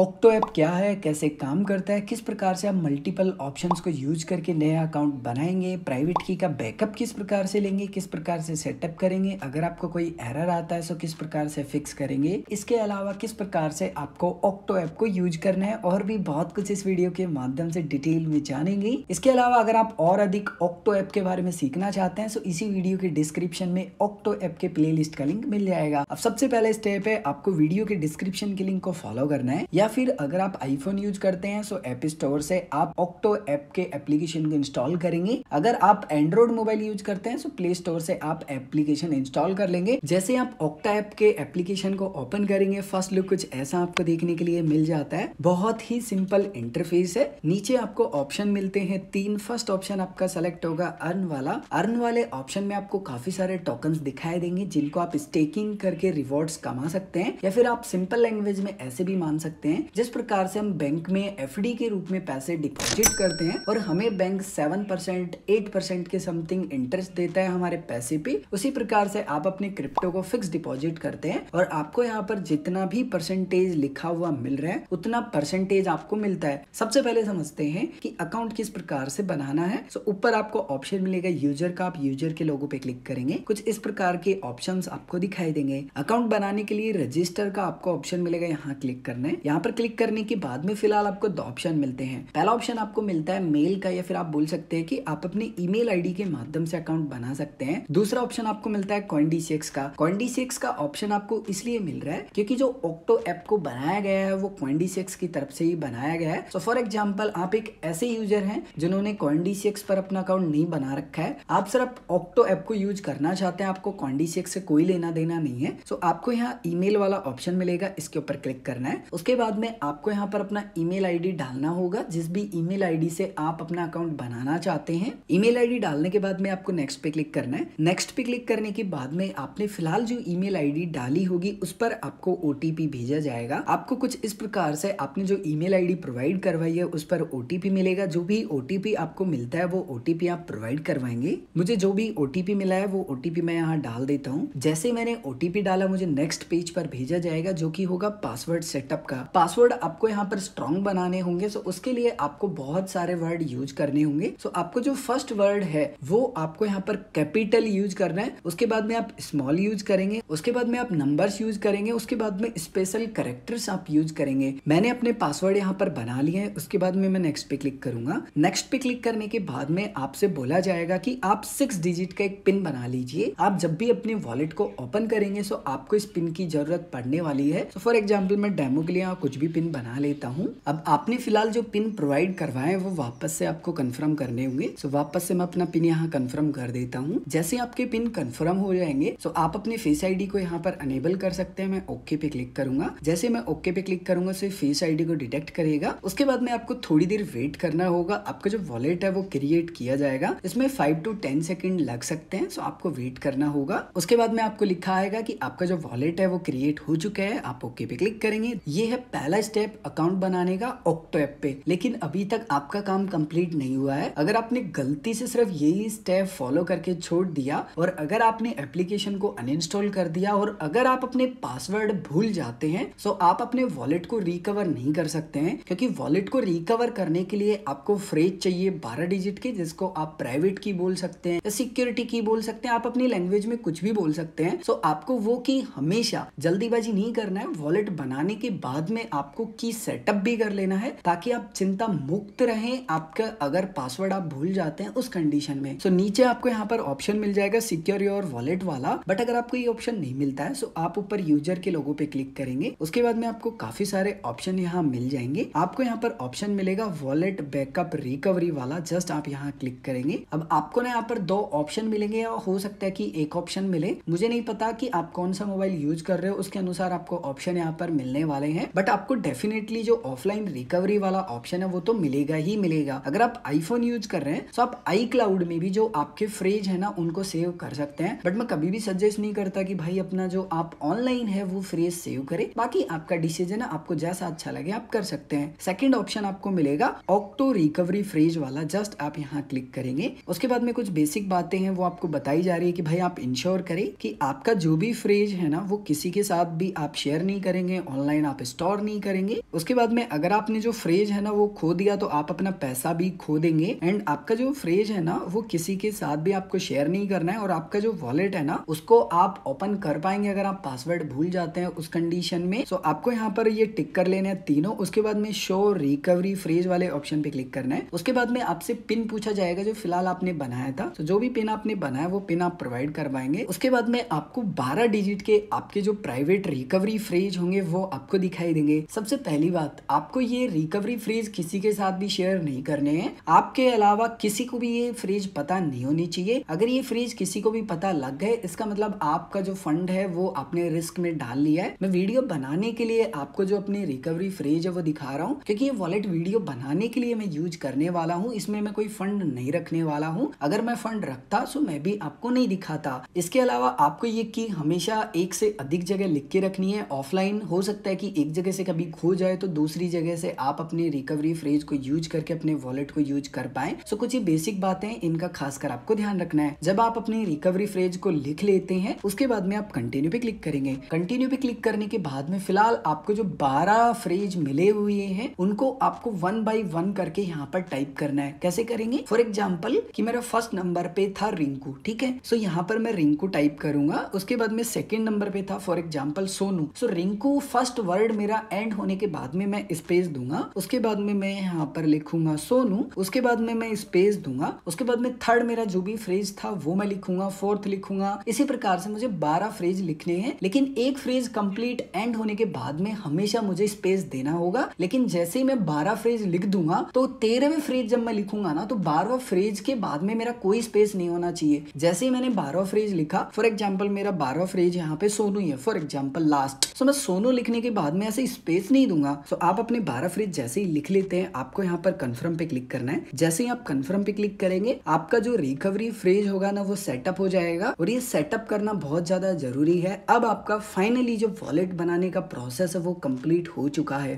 octo app क्या है कैसे काम करता है किस प्रकार से आप मल्टीपल ऑप्शंस को यूज करके नया अकाउंट बनाएंगे प्राइवेट की का बैकअप किस प्रकार से लेंगे किस प्रकार से सेटअप करेंगे अगर आपको कोई एरर आता है तो किस प्रकार से फिक्स करेंगे इसके अलावा किस प्रकार से आपको ऑक्टो ऐप को यूज करना है और भी बहुत कुछ इस वीडियो के माध्यम से डिटेल में जानेंगे इसके अलावा अगर आप और अधिक ऑक्टो ऐप के बारे में सीखना चाहते हैं तो इसी वीडियो के डिस्क्रिप्शन में ऑक्टो ऐप के प्ले का लिंक मिल जाएगा अब सबसे पहले स्टेप है आपको वीडियो के डिस्क्रिप्शन के लिंक को फॉलो करना है या फिर अगर आप आईफोन यूज करते हैं सो एप स्टोर से आप ऑक्टो ऐप के एप्लीकेशन को इंस्टॉल करेंगे अगर आप एंड्रॉइड मोबाइल यूज करते हैं सो प्ले स्टोर से आप एप्लीकेशन इंस्टॉल कर लेंगे जैसे आप ऑक्टा ऐप के एप्लीकेशन को ओपन करेंगे फर्स्ट लुक कुछ ऐसा आपको देखने के लिए मिल जाता है बहुत ही सिंपल इंटरफेस है नीचे आपको ऑप्शन मिलते हैं तीन फर्स्ट ऑप्शन आपका सेलेक्ट होगा अर्न वाला अर्न वाले ऑप्शन में आपको काफी सारे टोकन दिखाई देंगे जिनको आप स्टेकिंग करके रिवॉर्ड कमा सकते हैं या फिर आप सिंपल लैंग्वेज में ऐसे भी मान सकते हैं हैं जिस प्रकार से हम बैंक में एफ के रूप में पैसे डिपॉजिट करते हैं और हमें bank seven percent eight percent के समथिंग इंटरेस्ट देता है हमारे पैसे पे उसी प्रकार से आप अपने क्रिप्टो को फिक्स डिपॉजिट करते हैं और आपको यहाँ पर जितना भी परसेंटेज लिखा हुआ मिल रहा है उतना परसेंटेज आपको मिलता है सबसे पहले समझते हैं कि अकाउंट किस प्रकार से बनाना है तो ऊपर आपको ऑप्शन मिलेगा यूजर का आप यूजर के लोगों पे क्लिक करेंगे कुछ इस प्रकार के ऑप्शन आपको दिखाई देंगे अकाउंट बनाने के लिए रजिस्टर का आपको ऑप्शन मिलेगा यहाँ क्लिक करना है यहाँ पर पर क्लिक करने के बाद में फिलहाल आपको दो ऑप्शन मिलते हैं पहला ऑप्शन आपको मिलता है मेल का या फिर आप बोल सकते हैं कि आप अपने ईमेल आईडी के माध्यम से अकाउंट बना सकते हैं दूसरा ऑप्शन आपको मिलता है कॉन्डी सिक्स का कॉन्डी सिक्स का ऑप्शन आपको इसलिए मिल रहा है क्योंकि जो ऑक्टो ऐप को बनाया गया है वो कॉन्डी सिक्स की तरफ से ही बनाया गया है सो फॉर एग्जाम्पल आप एक ऐसे यूजर है जिन्होंने कॉन्डी सिक्स पर अपना अकाउंट नहीं बना रखा है आप सिर्फ ऑक्टो ऐप को यूज करना चाहते हैं आपको कॉन्डी सिक्स से कोई लेना देना नहीं है सो आपको यहाँ ई वाला ऑप्शन मिलेगा इसके ऊपर क्लिक करना है उसके बाद में आपको यहाँ पर अपना ईमेल आईडी डालना होगा जिस भी ईमेल आईडी से आप अपना अकाउंट बनाना चाहते हैं ईमेल आईडी डालने के बाद में आपको नेक्स्ट पे क्लिक करना है नेक्स्ट पे क्लिक करने के बाद में आपने फिलहाल जो ईमेल आईडी डाली होगी उस पर आपको ओटीपी भेजा जाएगा आपको कुछ इस प्रकार से आपने जो ई मेल प्रोवाइड करवाई है उस पर ओटीपी मिलेगा जो भी ओटीपी आपको मिलता है वो ओटीपी आप प्रोवाइड करवाएंगे मुझे जो भी ओटीपी मिला है वो ओटीपी मैं यहाँ डाल देता हूँ जैसे मैंने ओटीपी डाला मुझे नेक्स्ट पेज पर भेजा जाएगा जो की होगा पासवर्ड सेटअप का पास पासवर्ड आपको यहाँ पर स्ट्रॉन्ग बनाने होंगे सो उसके लिए आपको बहुत सारे वर्ड यूज करने होंगे सो आपको जो फर्स्ट वर्ड है वो आपको यहाँ पर कैपिटल यूज करना है उसके बाद में आप स्मॉल यूज करेंगे उसके बाद में आप नंबर्स यूज करेंगे उसके बाद में स्पेशल करेक्टर्स आप यूज करेंगे मैंने अपने पासवर्ड यहाँ पर बना लिए हैं उसके बाद में मैं नेक्स्ट पे क्लिक करूंगा नेक्स्ट पे क्लिक करने के बाद में आपसे बोला जाएगा कि आप सिक्स डिजिट का एक पिन बना लीजिए आप जब भी अपने वॉलेट को ओपन करेंगे सो आपको इस पिन की जरूरत पड़ने वाली है फॉर so एग्जाम्पल मैं डेमो के लिए कुछ भी पिन बना लेता हूँ अब आपने फिलहाल जो पिन प्रोवाइड करवाए वो वापस से आपको कन्फर्म करने होंगे सो वापस से मैं अपना पिन यहाँ कन्फर्म कर देता हूँ जैसे आपके पिन कन्फर्म हो जाएंगे सो आप अपने फेस आईडी को यहाँ पर अनेबल कर सकते हैं मैं ओके पे क्लिक करूंगा जैसे मैं ओके पे क्लिक करूंगा सो फेस आईडी को डिटेक्ट करेगा उसके बाद में आपको थोड़ी देर वेट करना होगा आपका जो वॉलेट है वो क्रिएट किया जाएगा इसमें फाइव टू टेन सेकेंड लग सकते हैं सो आपको वेट करना होगा उसके बाद में आपको लिखा आएगा कि आपका जो वॉलेट है वो क्रिएट हो चुका है आप ओके पे क्लिक करेंगे ये है पहला स्टेप अकाउंट बनाने का ऑक्टो ऐप पे लेकिन अभी तक आपका काम कंप्लीट नहीं हुआ है अगर आपने गलती से सिर्फ यही स्टेप फॉलो करके छोड़ दिया और अगर आपने एप्लीकेशन को अनइंस्टॉल कर दिया और अगर आप अपने पासवर्ड भूल जाते हैं तो आप अपने वॉलेट को रिकवर नहीं कर सकते हैं क्योंकि वॉलेट को रिकवर करने के लिए आपको फ्रेज चाहिए बारह डिजिट की जिसको आप प्राइवेट की बोल सकते हैं या सिक्योरिटी की बोल सकते हैं आप अपनी लैंग्वेज में कुछ भी बोल सकते हैं तो आपको वो की हमेशा जल्दीबाजी नहीं करना है वॉलेट बनाने के बाद में आपको की सेटअप भी कर लेना है ताकि आप चिंता मुक्त रहें आपका अगर पासवर्ड आप भूल जाते हैं उस कंडीशन में सो so, नीचे आपको यहाँ पर ऑप्शन मिल जाएगा सिक्योर योर वॉलेट वाला बट अगर आपको ये ऑप्शन नहीं मिलता है सो so आप ऊपर यूजर के लोगों पे क्लिक करेंगे उसके बाद में आपको काफी सारे ऑप्शन यहाँ मिल जाएंगे आपको यहाँ पर ऑप्शन मिलेगा वॉलेट बैकअप रिकवरी वाला जस्ट आप यहाँ क्लिक करेंगे अब आपको ना यहाँ पर दो ऑप्शन मिलेंगे और हो सकता है कि एक ऑप्शन मिले मुझे नहीं पता कि आप कौन सा मोबाइल यूज कर रहे हो उसके अनुसार आपको ऑप्शन यहाँ पर मिलने वाले हैं बट आपको डेफिनेटली जो ऑफलाइन रिकवरी वाला ऑप्शन है वो तो मिलेगा ही मिलेगा अगर आप आईफोन यूज कर रहे हैं तो आप आई क्लाउड में भी जो आपके फ्रेज है ना उनको सेव कर सकते हैं बट मैं कभी भी सजेस्ट नहीं करता कि भाई अपना जो आप ऑनलाइन है वो फ्रेज सेव करे बाकी आपका डिसीजन है आपको जैसा अच्छा लगे आप कर सकते हैं सेकेंड ऑप्शन आपको मिलेगा ऑक्टो रिकवरी फ्रेज वाला जस्ट आप यहाँ क्लिक करेंगे उसके बाद में कुछ बेसिक बातें हैं वो आपको बताई जा रही है कि भाई आप इंश्योर करें कि आपका जो भी फ्रेज है ना वो किसी के साथ भी आप शेयर नहीं करेंगे ऑनलाइन आप स्टोर नहीं नहीं करेंगे उसके बाद में अगर आपने जो फ्रेज है ना वो खो दिया तो आप अपना पैसा भी खो देंगे एंड आपका जो फ्रेज है ना वो किसी के साथ भी आपको शेयर नहीं करना है और आपका जो वॉलेट है ना उसको आप ओपन कर पाएंगे अगर आप पासवर्ड भूल जाते हैं उस कंडीशन में सो आपको यहाँ पर ये टिक कर लेना है तीनों उसके बाद में शो रिकवरी फ्रेज वाले ऑप्शन पे क्लिक करना है उसके बाद में आपसे पिन पूछा जाएगा जो फिलहाल आपने बनाया था तो जो भी पिन आपने बनाया वो पिन आप प्रोवाइड कर पाएंगे उसके बाद में आपको बारह डिजिट के आपके जो प्राइवेट रिकवरी फ्रेज होंगे वो आपको दिखाई देंगे सबसे पहली बात आपको ये रिकवरी फ्रेज किसी के साथ भी शेयर नहीं करने हैं आपके अलावा किसी को भी ये फ्रेज पता नहीं होनी चाहिए अगर ये फ्रेज किसी को भी पता लग गए इसका मतलब आपका जो फंड है वो आपने रिस्क में डाल लिया है मैं वीडियो बनाने के लिए आपको जो अपनी रिकवरी फ्रेज है वो दिखा रहा हूँ क्योंकि ये वॉलेट वीडियो बनाने के लिए मैं यूज करने वाला हूँ इसमें मैं कोई फंड नहीं रखने वाला हूँ अगर मैं फंड रखता तो मैं भी आपको नहीं दिखाता इसके अलावा आपको ये की हमेशा एक से अधिक जगह लिख के रखनी है ऑफलाइन हो सकता है कि एक जगह से कभी खो जाए तो दूसरी जगह से आप अपने रिकवरी फ्रेज को यूज करके अपने वॉलेट को यूज कर पाए सो कुछ ही बेसिक बातें इनका खासकर आपको ध्यान रखना है जब आप अपने रिकवरी फ्रेज को लिख लेते हैं उसके बाद में आप कंटिन्यू पे क्लिक करेंगे कंटिन्यू पे क्लिक करने के बाद में फिलहाल आपको जो बारह फ्रेज मिले हुए हैं उनको आपको वन बाई वन करके यहाँ पर टाइप करना है कैसे करेंगे फॉर एग्जाम्पल की मेरा फर्स्ट नंबर पे था रिंकू ठीक है सो यहाँ पर मैं रिंकू टाइप करूंगा उसके बाद में सेकेंड नंबर पे था for example Sonu so Rinku first word मेरा एंड होने के बाद में मैं स्पेस दूंगा उसके बाद में मैं यहाँ पर लिखूंगा सोनू उसके बाद में मैं स्पेस दूंगा उसके बाद में थर्ड मेरा जो भी फ्रेज था वो मैं लिखूंगा फोर्थ लिखूंगा इसी प्रकार से मुझे बारह फ्रेज लिखने हैं लेकिन एक फ्रेज कंप्लीट एंड होने के बाद में हमेशा मुझे स्पेस देना होगा लेकिन जैसे ही मैं बारह फ्रेज लिख दूंगा तो तेरहवे फ्रेज जब मैं लिखूंगा ना तो बारहवा फ्रेज के बाद में मेरा कोई स्पेस नहीं होना चाहिए जैसे ही मैंने बारहवा फ्रेज लिखा फॉर एग्जाम्पल मेरा बारहवा फ्रेज यहाँ पे सोनू है फॉर एग्जाम्पल लास्ट सो मैं सोनू लिखने के बाद में ऐसे स्पेस स्पेस नहीं दूंगा सो आप अपने बारह फ्रिज जैसे ही लिख लेते हैं आपको यहाँ पर कन्फर्म पे क्लिक करना है जैसे ही आप कन्फर्म पे क्लिक करेंगे आपका जो रिकवरी फ्रिज होगा ना वो सेटअप हो जाएगा और ये सेटअप करना बहुत ज्यादा जरूरी है अब आपका फाइनली जो वॉलेट बनाने का प्रोसेस है वो कंप्लीट हो चुका है